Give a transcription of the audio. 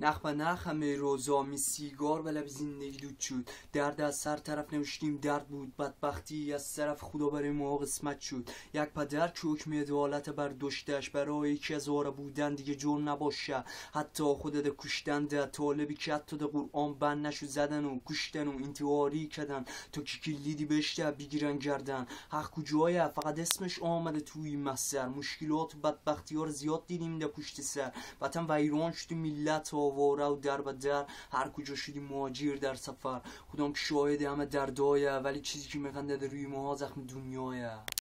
نخ به نخ همه روزا می سیگار به لب زندگی دود شد درد از سر طرف نوشتیم درد بود بدبختی از طرف خدا برای ما قسمت شد یک پدر که حکم ادالت بر دشتش برای یکی از آره بودن دیگه جور نباشه حتی خودت کشتن ده طالبی که حتی ده قرآن بند نشو زدن و کشتن و انتواری کردن تا که کلیدی بشته بگیرن گردن حق کجایه فقط اسمش آمده توی مصر مشکلات و بدبختی ها زیاد دیدیم ده پشت سر وطن و ایران ملت ها آواره و در به در هر کجا شدی مهاجر در سفر خودم که شاهده همه دردایه ولی چیزی که در روی ما زخم دنیایه